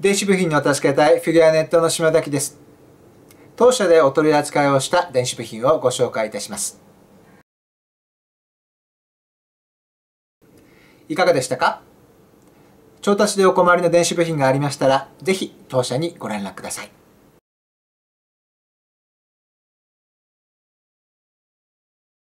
電子部品の助けたいフィギュアネットの島崎です。当社でお取り扱いをした電子部品をご紹介いたします。いかがでしたか調達でお困りの電子部品がありましたら、ぜひ当社にご連絡ください。